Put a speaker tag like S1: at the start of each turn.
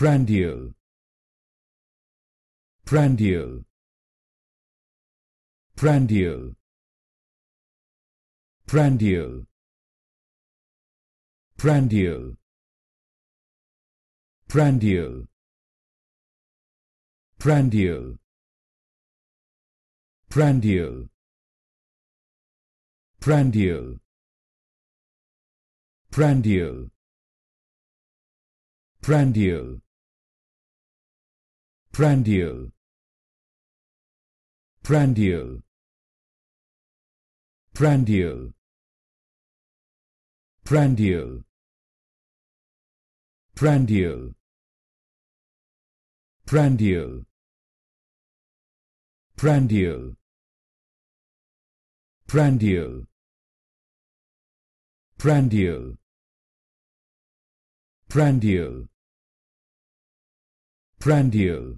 S1: prandial prandial prandial prandial prandial prandial prandial prandial prandial prandial prandial prandial prandial prandial prandial prandial prandial prandial prandial prandial prandial prandial